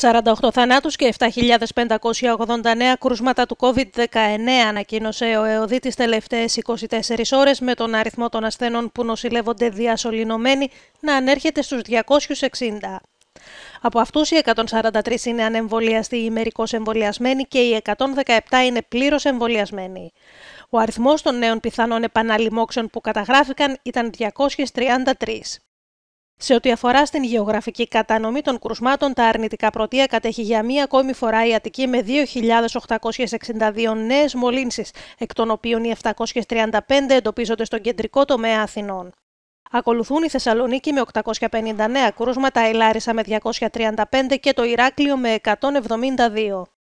48 θανάτους και 7.589 κρούσματα του COVID-19 ανακοίνωσε ο ΕΟΔΗ τις τελευταίες 24 ώρες με τον αριθμό των ασθενών που νοσηλεύονται διασωληνωμένοι να ανέρχεται στους 260. Από αυτούς οι 143 είναι ανεμβολιαστοί ή μερικώς εμβολιασμένοι και οι 117 είναι πλήρως εμβολιασμένοι. Ο αριθμός των νέων πιθανών επαναλημόξεων που καταγράφηκαν ήταν 233. Σε ό,τι αφορά στην γεωγραφική κατανομή των κρουσμάτων, τα αρνητικά πρωτεία κατέχει για μία ακόμη φορά η Αττική με 2.862 νέες μολύνσεις, εκ των οποίων οι 735 εντοπίζονται στον κεντρικό τομέα Αθηνών. Ακολουθούν η Θεσσαλονίκη με 859 κρούσματα, η Λάρισα με 235 και το Ηράκλειο με 172.